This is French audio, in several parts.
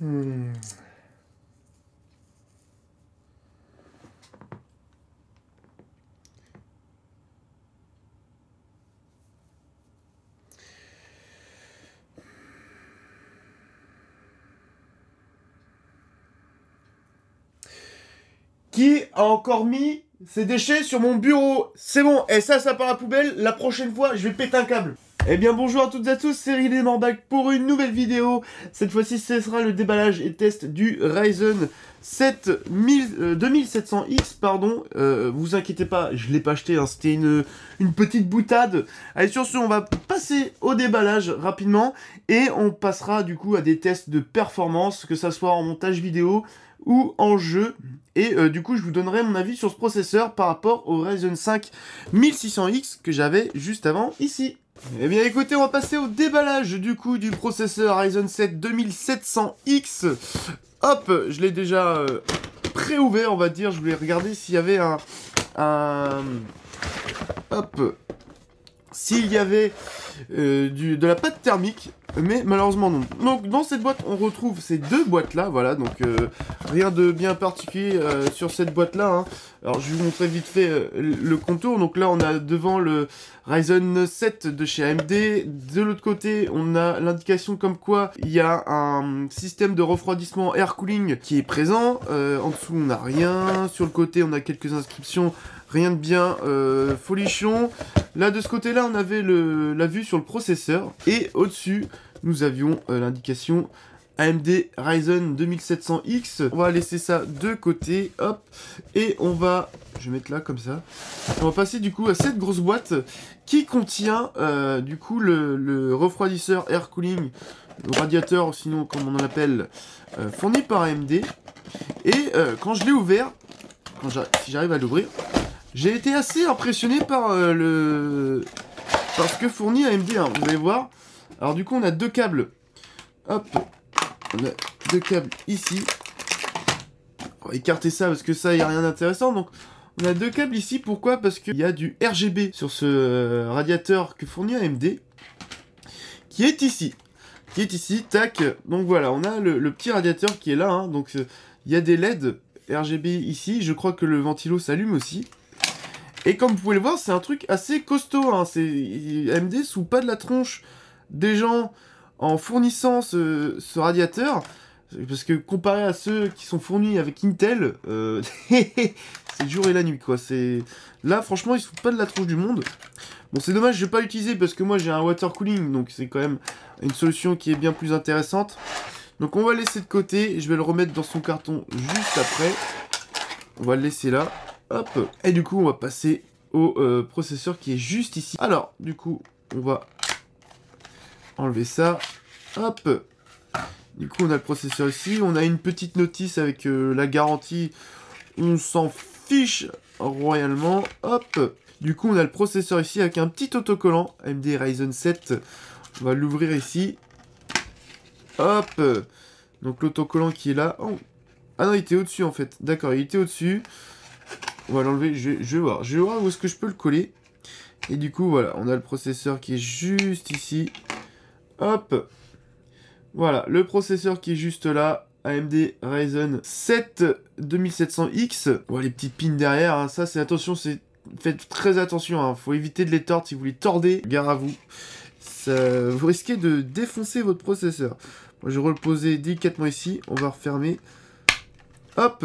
Hmm. Qui a encore mis ses déchets sur mon bureau C'est bon, et ça, ça part à la poubelle. La prochaine fois, je vais péter un câble. Eh bien bonjour à toutes et à tous, c'est Riley Morbac pour une nouvelle vidéo. Cette fois-ci, ce sera le déballage et test du Ryzen 7 2700X. Euh, pardon, euh, vous inquiétez pas, je l'ai pas acheté, hein. c'était une, une, petite boutade. Allez, sur ce, on va passer au déballage rapidement et on passera du coup à des tests de performance, que ça soit en montage vidéo ou en jeu. Et euh, du coup, je vous donnerai mon avis sur ce processeur par rapport au Ryzen 5 1600X que j'avais juste avant ici. Eh bien écoutez, on va passer au déballage du coup du processeur Ryzen 7 2700X. Hop, je l'ai déjà préouvert. Euh, pré-ouvert on va dire, je voulais regarder s'il y avait un... un... Hop, s'il y avait euh, de la pâte thermique, mais malheureusement non. Donc dans cette boîte, on retrouve ces deux boîtes-là, voilà, donc euh, rien de bien particulier euh, sur cette boîte-là. Hein. Alors je vais vous montrer vite fait le contour, donc là on a devant le Ryzen 7 de chez AMD, de l'autre côté on a l'indication comme quoi il y a un système de refroidissement air cooling qui est présent, en dessous on n'a rien, sur le côté on a quelques inscriptions, rien de bien folichon, Là, de ce côté-là, on avait la vue sur le processeur. Et au-dessus, nous avions euh, l'indication AMD Ryzen 2700X. On va laisser ça de côté, hop, et on va, je vais mettre là comme ça, on va passer du coup à cette grosse boîte qui contient euh, du coup le, refroidisseur air cooling, le radiateur sinon comme on en appelle, euh, fourni par AMD. Et quand je l'ai ouvert, si j'arrive à l'ouvrir, j'ai été assez impressionné par euh, le... Par ce que fournit AMD, hein, vous allez voir. Alors du coup, on a deux câbles. Hop, on a deux câbles ici. On va écarter ça parce que ça, il n'y a rien d'intéressant. Donc, on a deux câbles ici. Pourquoi Parce qu'il y a du RGB sur ce euh, radiateur que fournit AMD. Qui est ici. Qui est ici, tac. Donc voilà, on a le, petit radiateur qui est là. Hein. Donc, euh, il y a des LED RGB ici. Je crois que le ventilo s'allume aussi. Et comme vous pouvez le voir, c'est un truc assez costaud. Hein. C'est AMD sous pas de la tronche des gens en fournissant ce, radiateur. Parce que comparé à ceux qui sont fournis avec Intel, euh, c'est jour et la nuit quoi. là franchement ils ne s'ouvrent pas de la tronche du monde. Bon c'est dommage je ne vais pas l'utiliser parce que moi j'ai un water cooling donc c'est quand même une solution qui est bien plus intéressante. Donc on va laisser de côté, je vais le remettre dans son carton juste après. On va le laisser là. Et du coup, on va passer au euh, processeur qui est juste ici. Alors, du coup, on va enlever ça. Hop. Du coup, on a le processeur ici. On a une petite notice avec euh, la garantie. On s'en fiche royalement. Hop. Du coup, on a le processeur ici avec un petit autocollant AMD Ryzen 7. On va l'ouvrir ici. Hop. Donc l'autocollant qui est là. Oh. Ah non, il était au-dessus en fait. D'accord, il était au-dessus. On va l'enlever, je, vais voir. Je vais voir où est-ce que je peux le coller. Et du coup, voilà, on a le processeur qui est juste ici. Hop Voilà, le processeur qui est juste là. AMD Ryzen 7 2700X. Voilà, les petites pins derrière, hein. ça c'est attention, c'est faites très attention, il hein. faut éviter de les tordre si vous les tordez, gare à vous. vous risquez de défoncer votre processeur. je vais reposer délicatement ici, on va refermer. Hop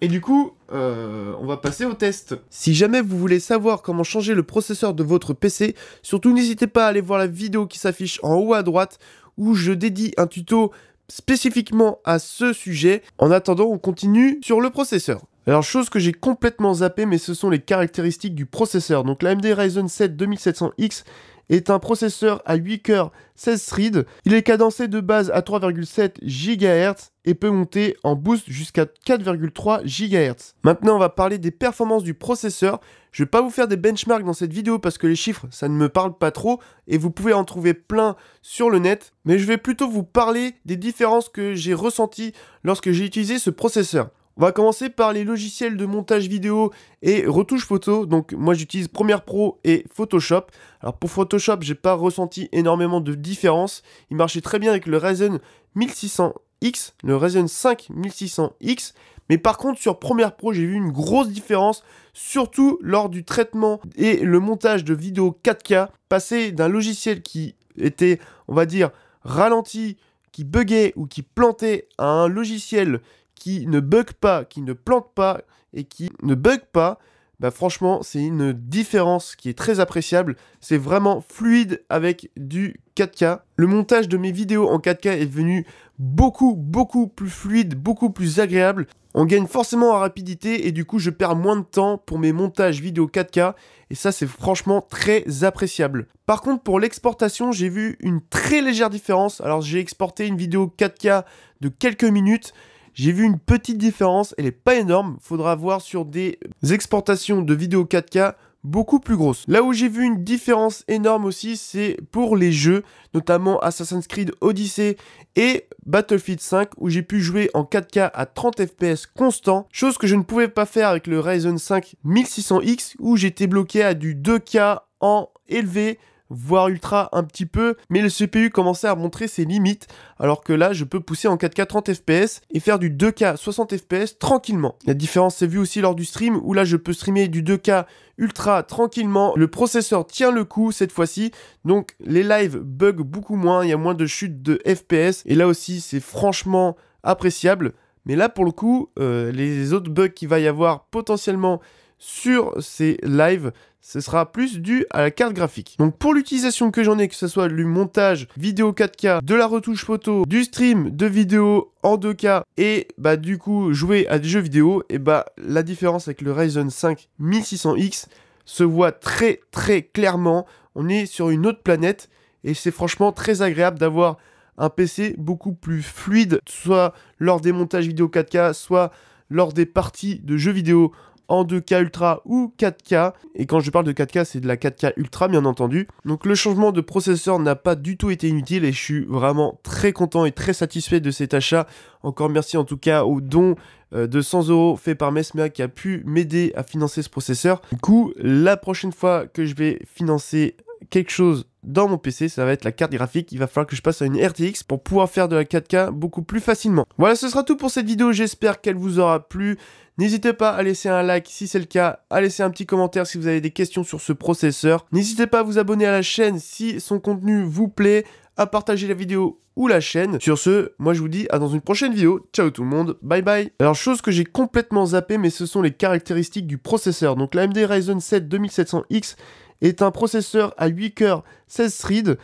Et du coup, euh, on va passer au test. Si jamais vous voulez savoir comment changer le processeur de votre PC, surtout n'hésitez pas à aller voir la vidéo qui s'affiche en haut à droite où je dédie un tuto spécifiquement à ce sujet. En attendant, on continue sur le processeur. Alors chose que j'ai complètement zappé mais ce sont les caractéristiques du processeur. Donc la l'AMD Ryzen 7 2700X est un processeur à 8 cœurs 16 threads. Il est cadencé de base à 3,7 GHz et peut monter en boost jusqu'à 4,3 GHz. Maintenant, on va parler des performances du processeur. Je ne vais pas vous faire des benchmarks dans cette vidéo parce que les chiffres, ça ne me parle pas trop et vous pouvez en trouver plein sur le net. Mais je vais plutôt vous parler des différences que j'ai ressenties lorsque j'ai utilisé ce processeur. On va commencer par les logiciels de montage vidéo et retouche photo. Donc moi j'utilise Premiere Pro et Photoshop. Alors pour Photoshop, j'ai pas ressenti énormément de différence. Il marchait très bien avec le Ryzen 1600X, le Ryzen 5 1600X. Mais par contre, sur Premiere Pro, j'ai vu une grosse différence, surtout lors du traitement et le montage de vidéos 4K. Passer d'un logiciel qui était, on va dire, ralenti, qui buguait ou qui plantait à un logiciel qui ne bug pas, qui ne plante pas et qui ne bug pas, bah franchement, c'est une différence qui est très appréciable. C'est vraiment fluide avec du 4K. Le montage de mes vidéos en 4K est devenu beaucoup, beaucoup plus fluide, beaucoup plus agréable. On gagne forcément en rapidité et du coup, je perds moins de temps pour mes montages vidéo 4K. Et ça, c'est franchement très appréciable. Par contre, pour l'exportation, j'ai vu une très légère différence. Alors, j'ai exporté une vidéo 4K de quelques minutes j'ai vu une petite différence, elle n'est pas énorme, faudra voir sur des exportations de vidéos 4K beaucoup plus grosses. Là où j'ai vu une différence énorme aussi, c'est pour les jeux, notamment Assassin's Creed Odyssey et Battlefield 5, où j'ai pu jouer en 4K à 30 FPS constant, chose que je ne pouvais pas faire avec le Ryzen 5 1600X, où j'étais bloqué à du 2K en élevé voire ultra un petit peu, mais le CPU commençait à montrer ses limites, alors que là je peux pousser en 4K 30 fps et faire du 2K 60 fps tranquillement. La différence s'est vue aussi lors du stream où là je peux streamer du 2K ultra tranquillement, le processeur tient le coup cette fois-ci, donc les lives bug beaucoup moins, il y a moins de chute de fps, et là aussi c'est franchement appréciable, mais là pour le coup, euh, les autres bugs qu'il va y avoir potentiellement sur ces lives, ce sera plus dû à la carte graphique. Donc pour l'utilisation que j'en ai, que ce soit du montage vidéo 4K, de la retouche photo, du stream de vidéo en 2K et bah du coup jouer à des jeux vidéo, et bah la différence avec le Ryzen 5 1600X se voit très très clairement. On est sur une autre planète et c'est franchement très agréable d'avoir un PC beaucoup plus fluide, soit lors des montages vidéo 4K, soit lors des parties de jeux vidéo en 2K Ultra ou 4K. Et quand je parle de 4K, c'est de la 4K Ultra, bien entendu. Donc le changement de processeur n'a pas du tout été inutile et je suis vraiment très content et très satisfait de cet achat. Encore merci en tout cas au don euh, de 100 euros fait par Mesmea qui a pu m'aider à financer ce processeur. Du coup, la prochaine fois que je vais financer quelque chose dans mon PC, ça va être la carte graphique. Il va falloir que je passe à une RTX pour pouvoir faire de la 4K beaucoup plus facilement. Voilà, ce sera tout pour cette vidéo. J'espère qu'elle vous aura plu. N'hésitez pas à laisser un like si c'est le cas, à laisser un petit commentaire si vous avez des questions sur ce processeur. N'hésitez pas à vous abonner à la chaîne si son contenu vous plaît, à partager la vidéo ou la chaîne. Sur ce, moi je vous dis à dans une prochaine vidéo. Ciao tout le monde, bye bye. Alors chose que j'ai complètement zappé mais ce sont les caractéristiques du processeur. Donc la l'AMD Ryzen 7 2700X est un processeur à 8 cœurs 16 threads